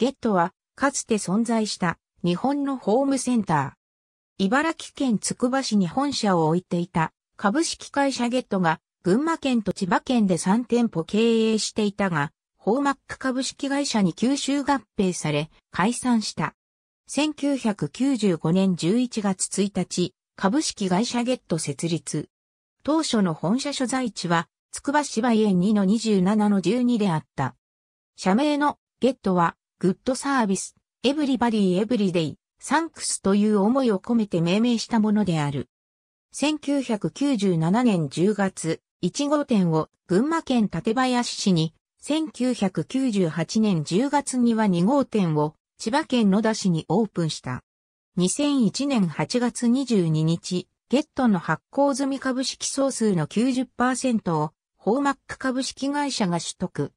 ゲットは、かつて存在した日本のホームセンター。茨城県つくば市に本社を置いていた株式会社ゲットが群馬県と千葉県で3店舗経営していたが、ホーマック株式会社に吸収合併され解散した。1995年11月1日、株式会社ゲット設立。当初の本社所在地は、つくば市梅園2の27の12であった。社名のゲットはグッドサービス、エブリバディエブリデイ、サンクスという思いを込めて命名したものである。1997年10月、1号店を群馬県館林市に、1998年10月には2号店を千葉県野田市にオープンした。2001年8月22日、ゲットの発行済み株式総数の90%を、ホーマック株式会社が取得。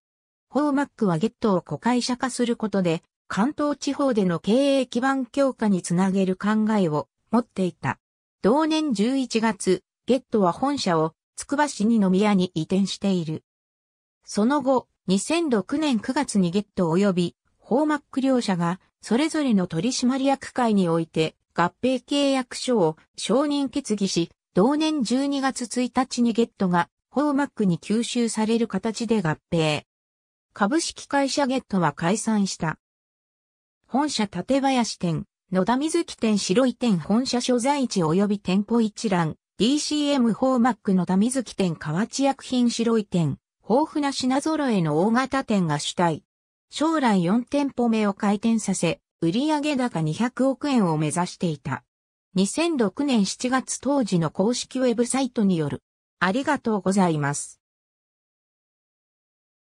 ホーマックはゲットを子会社化することで、関東地方での経営基盤強化につなげる考えを持っていた。同年11月、ゲットは本社をつくば市に宮に移転している。その後、2006年9月にゲット及び、ホーマック両社が、それぞれの取締役会において、合併契約書を承認決議し、同年12月1日にゲットが、ホーマックに吸収される形で合併。株式会社ゲットは解散した。本社立林店、野田水木店白井店本社所在地及び店舗一覧、DCM 4マック野田水木店河内薬品白井店、豊富な品揃えの大型店が主体。将来4店舗目を開店させ、売上高200億円を目指していた。2006年7月当時の公式ウェブサイトによる。ありがとうございます。